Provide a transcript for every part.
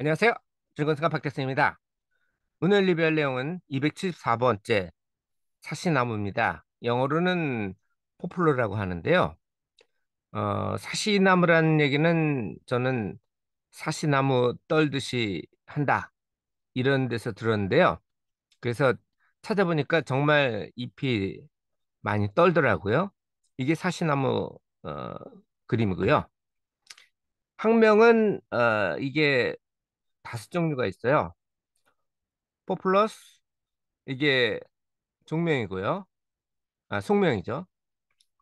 안녕하세요. 즐거운 시간 박태스입니다. 오늘 리뷰할 내용은 274번째 사시나무입니다. 영어로는 포플로라고 하는데요. 어, 사시나무라는 얘기는 저는 사시나무 떨듯이 한다 이런 데서 들었는데요. 그래서 찾아보니까 정말 잎이 많이 떨더라고요. 이게 사시나무 어, 그림이고요. 학명은 어, 이게 다섯 종류가 있어요. 포플러스 이게 종명이고요. 아, 속명이죠.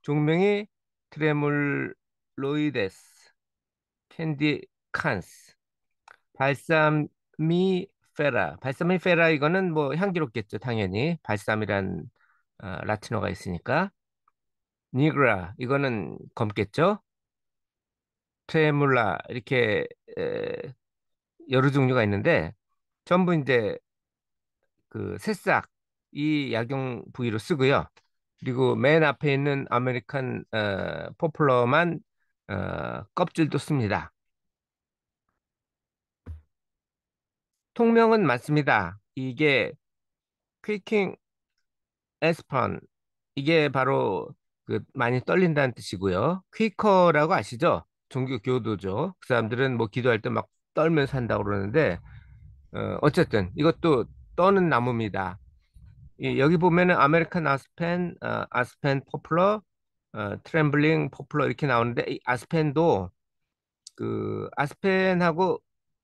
종명이 트레몰로이데스, 캔디칸스, 발사미페라. 발사미페라 이거는 뭐 향기롭겠죠, 당연히. 발삼이란 아, 라틴어가 있으니까. 니그라 이거는 검겠죠. 트레몰라 이렇게 에, 여러 종류가 있는데 전부 이제 그 새싹 이 약용 부위로 쓰고요. 그리고 맨 앞에 있는 아메리칸 어, 포플러만 어, 껍질도 씁니다. 통명은 맞습니다. 이게 퀴킹 에스펀 이게 바로 그 많이 떨린다는 뜻이고요. 퀴커라고 아시죠? 종교 교도죠. 그 사람들은 뭐 기도할 때막 떨면서 한다고 그러는데 어, 어쨌든 이것도 떠는 나무입니다. 예, 여기 보면은 아메리칸 아스펜, 어, 아스펜 포플러, 어, 트램블링 포플러 이렇게 나오는데 이 아스펜도 그 아스펜하고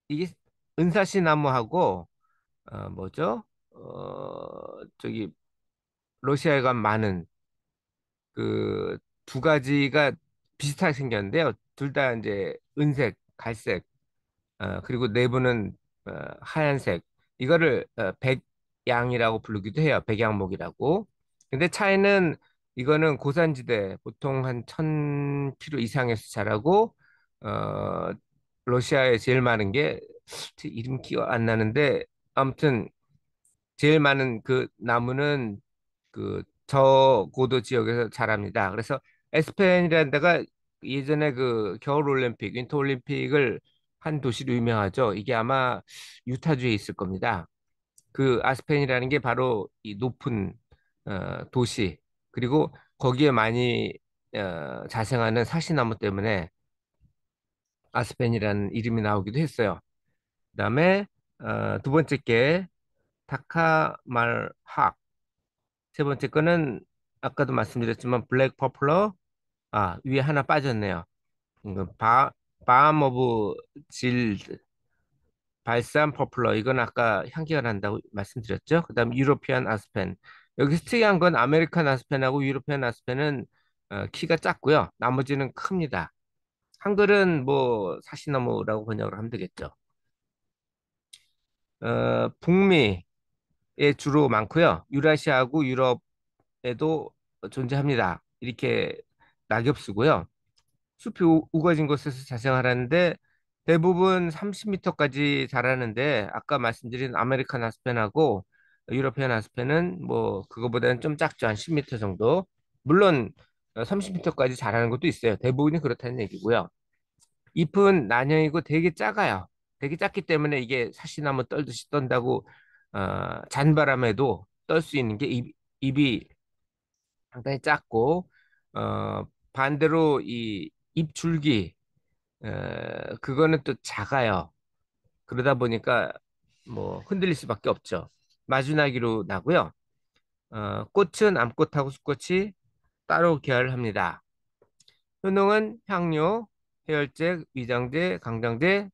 이게 은사시 나무하고 어, 뭐죠? 어, 저기 러시아에 간 많은 그 두 가지가 비슷하게 생겼는데요. 둘 다 이제 은색, 갈색 어, 그리고 내부는 어, 하얀색. 이거를 어, 백양이라고 부르기도 해요. 백양목이라고. 근데 차이는 이거는 고산지대 보통 한 천 킬로 이상에서 자라고 어, 러시아에 제일 많은 게 이름 기억 안 나는데 아무튼 제일 많은 그 나무는 그 저고도 지역에서 자랍니다. 그래서 에스펜이라는 데가 예전에 그 겨울 올림픽, 윈터 올림픽을 한 도시로 유명하죠. 이게 아마 유타주에 있을 겁니다. 그 아스펜이라는 게 바로 이 높은 어, 도시 그리고 거기에 많이 어, 자생하는 사시나무 때문에 아스펜이라는 이름이 나오기도 했어요. 그다음에 어, 두 번째 게 타카말학 세 번째 거는 아까도 말씀드렸지만 블랙 퍼플러 아 위에 하나 빠졌네요. 바밤 오브 질 발산 퍼플러 이건 아까 향기가 난다고 말씀드렸죠. 그다음 유로피안 아스펜 여기서 특이한 건 아메리칸 아스펜하고 유로피안 아스펜은 어, 키가 작고요. 나머지는 큽니다. 한글은 뭐 사시나무라고 번역을 하면 되겠죠. 어, 북미에 주로 많고요. 유라시아하고 유럽에도 존재합니다. 이렇게 낙엽수고요. 숲이 우, 거진 곳에서 자생하라는데 대부분 30m까지 자라는데 아까 말씀드린 아메리칸 아스펜하고 유럽피안 아스펜은 뭐 그거보다는 좀 작죠 한 10m 정도 물론 30m까지 자라는 것도 있어요 대부분이 그렇다는 얘기고요 잎은 난형이고 되게 작아요 되게 작기 때문에 이게 사시나무 떨듯이 떤다고 어, 잔바람에도 떨 수 있는 게 잎, 잎이 상당히 작고 어, 반대로 이 입줄기 어, 그거는 또 작아요. 그러다 보니까 뭐 흔들릴 수밖에 없죠. 마주나기로 나고요. 어, 꽃은 암꽃하고 수꽃이 따로 계열합니다. 효능은 향료, 해열제, 위장제, 강장제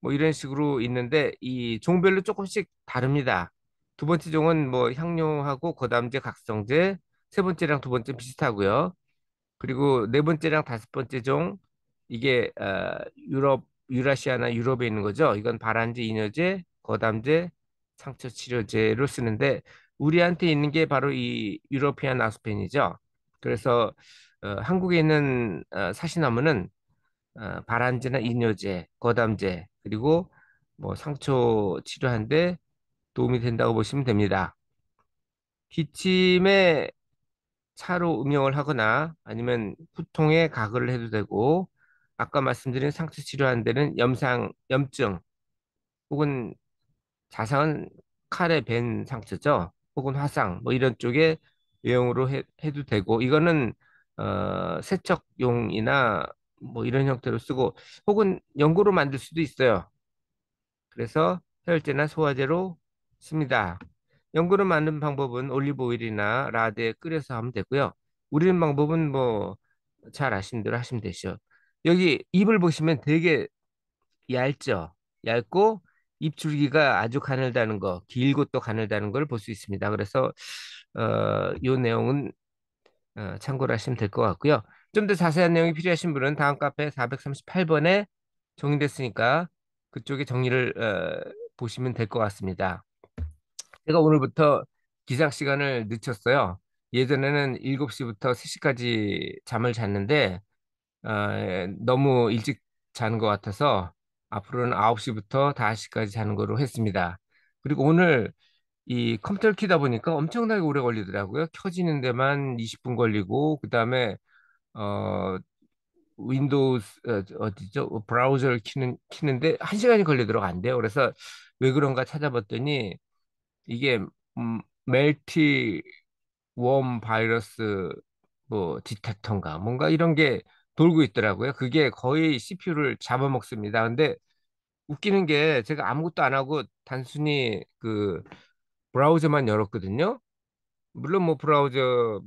뭐 이런 식으로 있는데 이 종별로 조금씩 다릅니다. 두 번째 종은 뭐 향료하고 거담제, 각성제, 세 번째랑 두 번째 비슷하고요. 그리고 네 번째랑 다섯 번째 종 이게 어, 유럽 유라시아나 유럽에 있는 거죠. 이건 발안제 이뇨제, 거담제, 상처 치료제로 쓰는데 우리한테 있는 게 바로 이 유로피안 아스펜이죠. 그래서 어, 한국에 있는 어, 사시나무는 어, 발안제나 이뇨제, 거담제 그리고 뭐 상처 치료한데 도움이 된다고 보시면 됩니다. 기침에 차로 음영을 하거나 아니면 후통에 가글을 해도 되고 아까 말씀드린 상처 치료하는 데는 염상, 염증 혹은 자상은 칼에 벤 상처죠. 혹은 화상 뭐 이런 쪽에 외용으로 해, 도 되고 이거는 어, 세척용이나 뭐 이런 형태로 쓰고 혹은 연고로 만들 수도 있어요. 그래서 혈제나 소화제로 씁니다. 연근을 만든 방법은 올리브 오일이나 라드에 끓여서 하면 되고요. 우리는 방법은 뭐 잘 아시는 대로 하시면 되죠. 여기 잎을 보시면 되게 얇죠. 얇고 잎 줄기가 아주 가늘다는 거, 길고 또 가늘다는 걸 볼 수 있습니다. 그래서 어, 요 내용은 어, 참고를 하시면 될 것 같고요. 좀 더 자세한 내용이 필요하신 분은 다음 카페 438번에 정리됐으니까 그쪽에 정리를 어, 보시면 될 것 같습니다. 제가 오늘부터 기상 시간을 늦췄어요. 예전에는 7시부터 3시까지 잠을 잤는데 어, 너무 일찍 자는 것 같아서 앞으로는 9시부터 5시까지 자는 거로 했습니다. 그리고 오늘 이 컴퓨터를 키다 보니까 엄청나게 오래 걸리더라고요. 켜지는 데만 20분 걸리고 그다음에 어 윈도우 어, 어디죠? 브라우저를 키는 키는데 1시간이 걸리도록 안 돼요. 그래서 왜 그런가 찾아봤더니 이게 음, 멜티 웜 바이러스 뭐 디텍터인가 뭔가 이런 게 돌고 있더라고요. 그게 거의 CPU를 잡아먹습니다. 근데 웃기는 게 제가 아무것도 안 하고 단순히 그 브라우저만 열었거든요. 물론 뭐 브라우저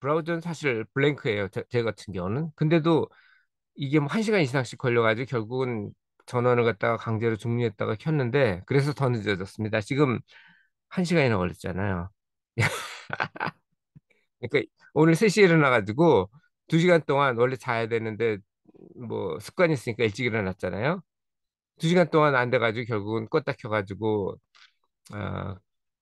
브라우저는 사실 블랭크예요. 제, 제 같은 경우는. 근데도 이게 뭐 1시간 이상씩 걸려가지고 결국은 전원을 갖다가 강제로 종료했다가 켰는데 그래서 더 늦어졌습니다. 지금 한 시간이나 걸렸잖아요. 그러니까 오늘 3시에 일어나가지고 2시간 동안 원래 자야 되는데 뭐 습관이 있으니까 일찍 일어났잖아요. 2시간 동안 안 돼가지고 결국은 껐다 켜가지고 어,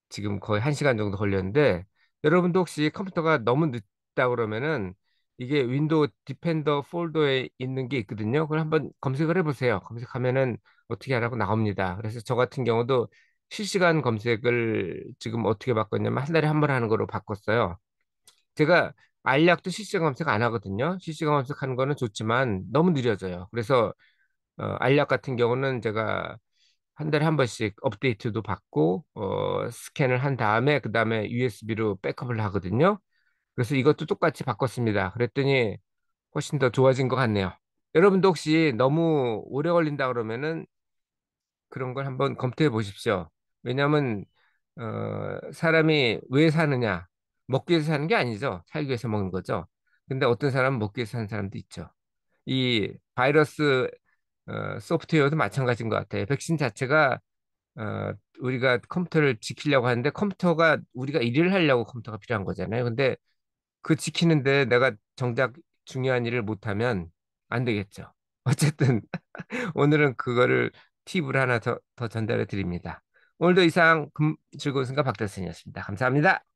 지금 거의 1시간 정도 걸렸는데 여러분도 혹시 컴퓨터가 너무 늦다 그러면은 이게 윈도우 디펜더 폴더에 있는 게 있거든요. 그걸 한번 검색을 해보세요. 검색하면은 어떻게 하라고 나옵니다. 그래서 저 같은 경우도 실시간 검색을 지금 어떻게 바꿨냐면 한 달에 한 번 하는 걸로 바꿨어요. 제가 알약도 실시간 검색 안 하거든요. 실시간 검색하는 거는 좋지만 너무 느려져요. 그래서 어, 알약 같은 경우는 제가 한 달에 한 번씩 업데이트도 받고 어, 스캔을 한 다음에 그 다음에 USB로 백업을 하거든요. 그래서 이것도 똑같이 바꿨습니다. 그랬더니 훨씬 더 좋아진 것 같네요. 여러분도 혹시 너무 오래 걸린다 그러면은 그런 걸 한번 검토해 보십시오. 왜냐하면 어, 사람이 왜 사느냐 먹기 위해서 사는 게 아니죠. 살기 위해서 먹는 거죠. 근데 어떤 사람은 먹기 위해서 사는 사람도 있죠. 이 바이러스 어, 소프트웨어도 마찬가지인 것 같아요. 백신 자체가 어, 우리가 컴퓨터를 지키려고 하는데 컴퓨터가 우리가 일을 하려고 컴퓨터가 필요한 거잖아요. 근데 그 지키는데 내가 정작 중요한 일을 못하면 안 되겠죠. 어쨌든 오늘은 그거를 팁을 하나 더, 더 전달해 드립니다. 오늘도 이상 즐거운 순간 박대선이었습니다. 감사합니다.